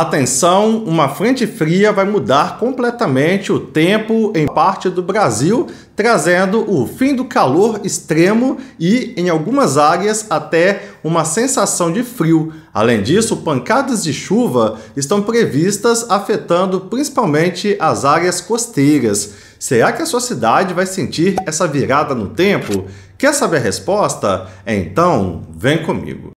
Atenção, uma frente fria vai mudar completamente o tempo em parte do Brasil, trazendo o fim do calor extremo e, em algumas áreas, até uma sensação de frio. Além disso, pancadas de chuva estão previstas, afetando principalmente as áreas costeiras. Será que a sua cidade vai sentir essa virada no tempo? Quer saber a resposta? Então, vem comigo.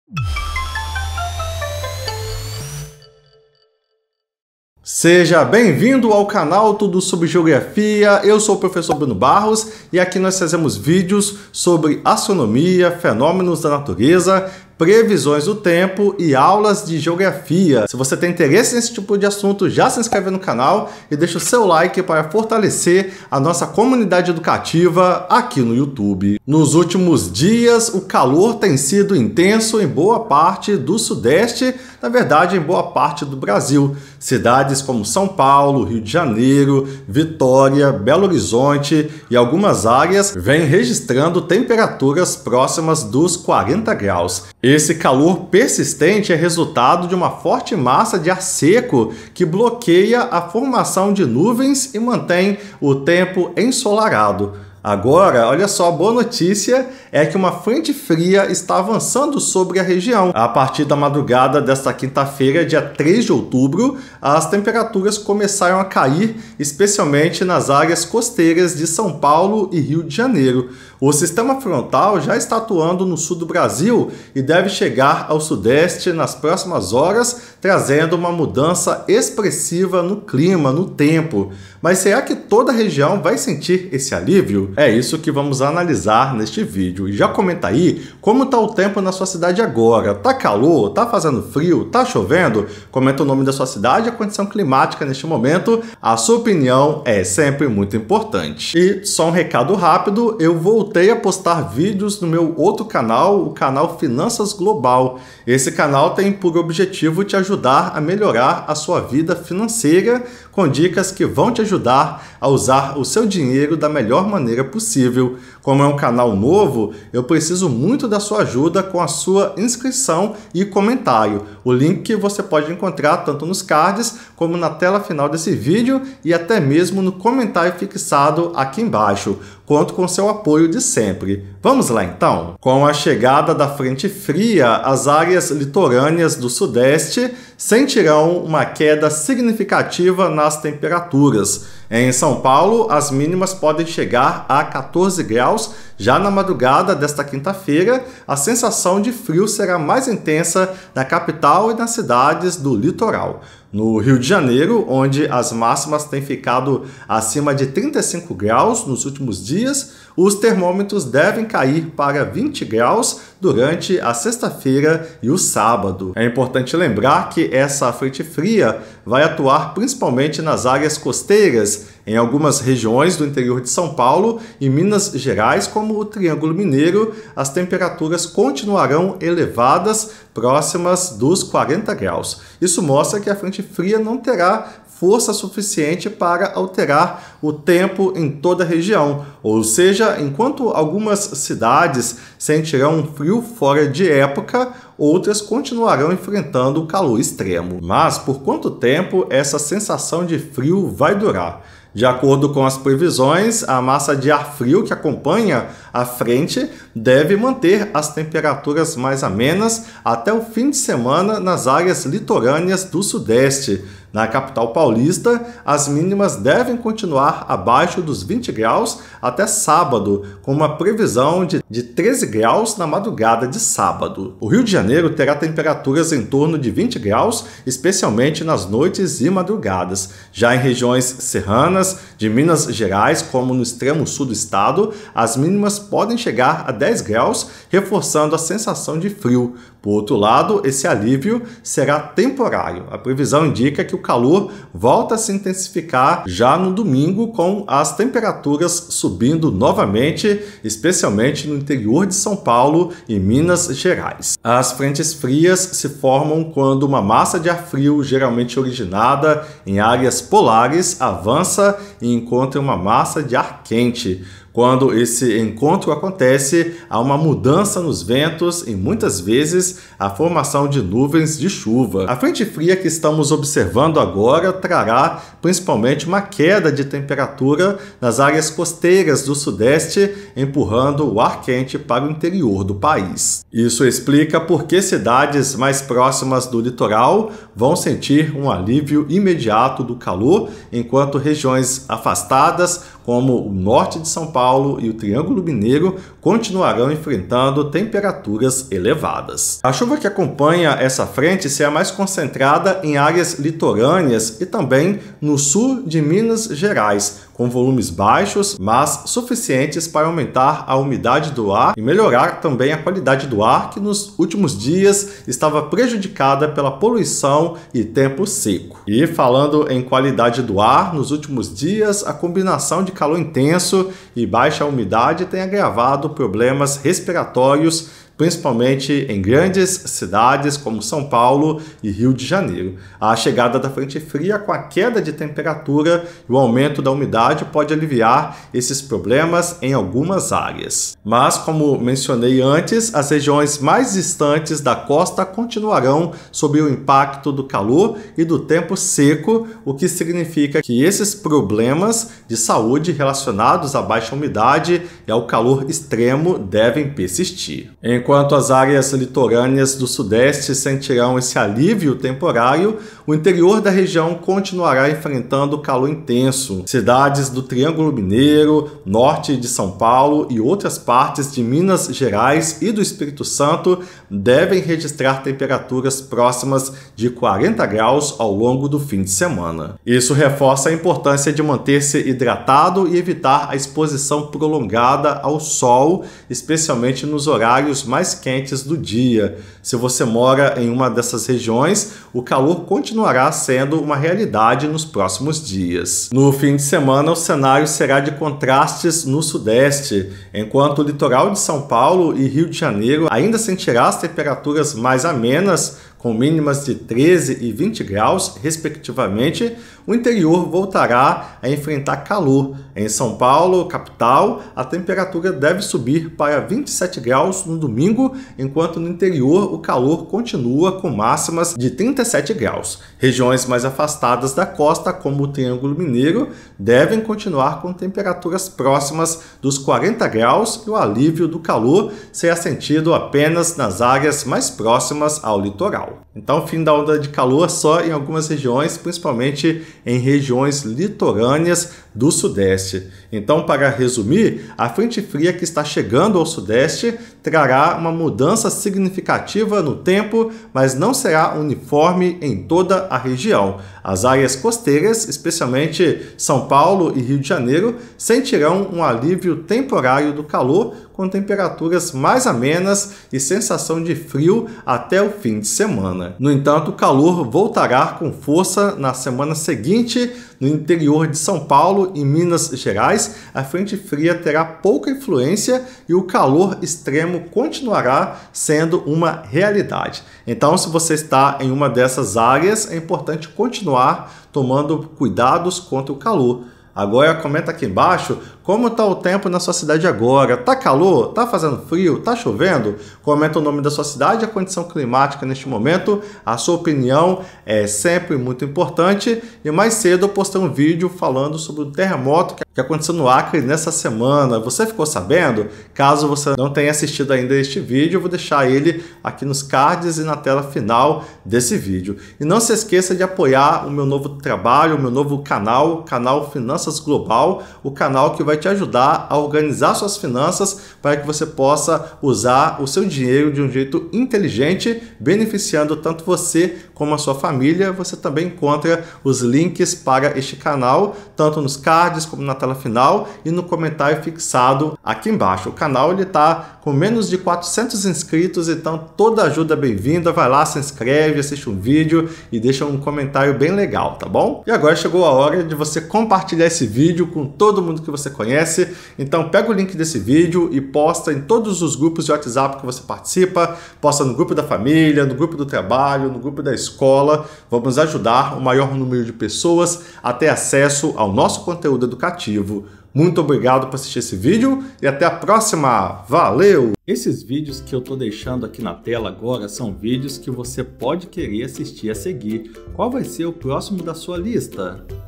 Seja bem-vindo ao canal Tudo sobre Geografia. Eu sou o professor Bruno Barros e aqui nós fazemos vídeos sobre astronomia, fenômenos da natureza, previsões do tempo e aulas de geografia. Se você tem interesse nesse tipo de assunto, já se inscreve no canal e deixa o seu like para fortalecer a nossa comunidade educativa aqui no YouTube. Nos últimos dias, o calor tem sido intenso em boa parte do Sudeste, na verdade, em boa parte do Brasil. Cidades como São Paulo, Rio de Janeiro, Vitória, Belo Horizonte e algumas áreas vêm registrando temperaturas próximas dos 40 graus. Esse calor persistente é resultado de uma forte massa de ar seco que bloqueia a formação de nuvens e mantém o tempo ensolarado. Agora, olha só, a boa notícia é que uma frente fria está avançando sobre a região. A partir da madrugada desta quinta-feira, dia 3 de outubro, as temperaturas começaram a cair, especialmente nas áreas costeiras de São Paulo e Rio de Janeiro. O sistema frontal já está atuando no sul do Brasil e deve chegar ao sudeste nas próximas horas, trazendo uma mudança expressiva no clima, no tempo. Mas será que toda a região vai sentir esse alívio? É isso que vamos analisar neste vídeo. E já comenta aí como tá o tempo na sua cidade agora. Tá calor? Tá fazendo frio? Tá chovendo? Comenta o nome da sua cidade e a condição climática neste momento. A sua opinião é sempre muito importante. E só um recado rápido, eu voltei a postar vídeos no meu outro canal, o canal Finanças Global. Esse canal tem por objetivo te ajudar a melhorar a sua vida financeira com dicas que vão te ajudar a usar o seu dinheiro da melhor maneira maneira é possível. Como é um canal novo, eu preciso muito da sua ajuda com a sua inscrição e comentário. O link você pode encontrar tanto nos cards como na tela final desse vídeo e até mesmo no comentário fixado aqui embaixo. Conto com seu apoio de sempre. Vamos lá então? Com a chegada da frente fria, as áreas litorâneas do Sudeste sentirão uma queda significativa nas temperaturas. Em São Paulo, as mínimas podem chegar a 14 graus. Já na madrugada desta quinta-feira, a sensação de frio será mais intensa na capital e nas cidades do litoral no Rio de Janeiro, onde as máximas têm ficado acima de 35 graus nos últimos dias, os termômetros devem cair para 20 graus durante a sexta-feira e o sábado. É importante lembrar que essa frente fria vai atuar principalmente nas áreas costeiras, em algumas regiões do interior de São Paulo e Minas Gerais, como o Triângulo Mineiro, as temperaturas continuarão elevadas, próximas dos 40 graus. Isso mostra que a frente fria não terá força suficiente para alterar o tempo em toda a região. Ou seja, enquanto algumas cidades sentirão um frio fora de época, outras continuarão enfrentando o calor extremo. Mas por quanto tempo essa sensação de frio vai durar? De acordo com as previsões, a massa de ar frio que acompanha a frente deve manter as temperaturas mais amenas até o fim de semana nas áreas litorâneas do Sudeste. Na capital paulista, as mínimas devem continuar abaixo dos 20 graus até sábado, com uma previsão de, de 13 graus na madrugada de sábado. O Rio de Janeiro terá temperaturas em torno de 20 graus, especialmente nas noites e madrugadas. Já em regiões serranas de Minas Gerais, como no extremo sul do estado, as mínimas podem chegar a 10 graus, reforçando a sensação de frio. Por outro lado, esse alívio será temporário. A previsão indica que o calor volta a se intensificar já no domingo, com as temperaturas subindo novamente, especialmente no interior de São Paulo e Minas Gerais. As frentes frias se formam quando uma massa de ar frio, geralmente originada em áreas polares, avança e encontra uma massa de ar quente. Quando esse encontro acontece, há uma mudança nos ventos e muitas vezes a formação de nuvens de chuva. A frente fria que estamos observando agora trará principalmente uma queda de temperatura nas áreas costeiras do sudeste, empurrando o ar quente para o interior do país. Isso explica por que cidades mais próximas do litoral vão sentir um alívio imediato do calor, enquanto regiões afastadas, como o norte de São Paulo e o Triângulo Mineiro, continuarão enfrentando temperaturas elevadas. A chuva que acompanha essa frente será é mais concentrada em áreas litorâneas e também no sul de Minas Gerais, com volumes baixos, mas suficientes para aumentar a umidade do ar e melhorar também a qualidade do ar que nos últimos dias estava prejudicada pela poluição e tempo seco. E falando em qualidade do ar, nos últimos dias a combinação de calor intenso e baixa umidade tem agravado problemas respiratórios principalmente em grandes cidades como São Paulo e Rio de Janeiro. A chegada da frente fria com a queda de temperatura e o aumento da umidade pode aliviar esses problemas em algumas áreas. Mas, como mencionei antes, as regiões mais distantes da costa continuarão sob o impacto do calor e do tempo seco, o que significa que esses problemas de saúde relacionados à baixa umidade e ao calor extremo devem persistir. Em Enquanto as áreas litorâneas do Sudeste sentirão esse alívio temporário, o interior da região continuará enfrentando calor intenso. Cidades do Triângulo Mineiro, norte de São Paulo e outras partes de Minas Gerais e do Espírito Santo devem registrar temperaturas próximas de 40 graus ao longo do fim de semana. Isso reforça a importância de manter-se hidratado e evitar a exposição prolongada ao sol, especialmente nos horários mais mais quentes do dia. Se você mora em uma dessas regiões, o calor continuará sendo uma realidade nos próximos dias. No fim de semana, o cenário será de contrastes no sudeste, enquanto o litoral de São Paulo e Rio de Janeiro ainda sentirá as temperaturas mais amenas com mínimas de 13 e 20 graus, respectivamente, o interior voltará a enfrentar calor. Em São Paulo, capital, a temperatura deve subir para 27 graus no domingo, enquanto no interior o calor continua com máximas de 37 graus. Regiões mais afastadas da costa, como o Triângulo Mineiro, devem continuar com temperaturas próximas dos 40 graus e o alívio do calor será sentido apenas nas áreas mais próximas ao litoral. Então, o fim da onda de calor só em algumas regiões, principalmente em regiões litorâneas do Sudeste. Então, para resumir, a frente fria que está chegando ao sudeste trará uma mudança significativa no tempo, mas não será uniforme em toda a região. As áreas costeiras, especialmente São Paulo e Rio de Janeiro, sentirão um alívio temporário do calor, com temperaturas mais amenas e sensação de frio até o fim de semana. No entanto, o calor voltará com força na semana seguinte no interior de São Paulo e Minas Gerais locais, a frente fria terá pouca influência e o calor extremo continuará sendo uma realidade. Então, se você está em uma dessas áreas, é importante continuar tomando cuidados contra o calor. Agora comenta aqui embaixo como está o tempo na sua cidade agora? Tá calor? Tá fazendo frio? Tá chovendo? Comenta o nome da sua cidade, e a condição climática neste momento. A sua opinião é sempre muito importante. E mais cedo eu postei um vídeo falando sobre o terremoto que aconteceu no Acre nessa semana. Você ficou sabendo? Caso você não tenha assistido ainda este vídeo, eu vou deixar ele aqui nos cards e na tela final desse vídeo. E não se esqueça de apoiar o meu novo trabalho, o meu novo canal, o canal Finanças Global, o canal que vai te ajudar a organizar suas finanças para que você possa usar o seu dinheiro de um jeito inteligente, beneficiando tanto você como a sua família. Você também encontra os links para este canal, tanto nos cards como na tela final e no comentário fixado aqui embaixo. O canal ele está com menos de 400 inscritos, então toda ajuda é bem-vinda. Vai lá, se inscreve, assiste um vídeo e deixa um comentário bem legal, tá bom? E agora chegou a hora de você compartilhar esse vídeo com todo mundo que você conhece conhece. Então pega o link desse vídeo e posta em todos os grupos de WhatsApp que você participa, posta no grupo da família, no grupo do trabalho, no grupo da escola. Vamos ajudar o maior número de pessoas a ter acesso ao nosso conteúdo educativo. Muito obrigado por assistir esse vídeo e até a próxima. Valeu! Esses vídeos que eu estou deixando aqui na tela agora são vídeos que você pode querer assistir a seguir. Qual vai ser o próximo da sua lista?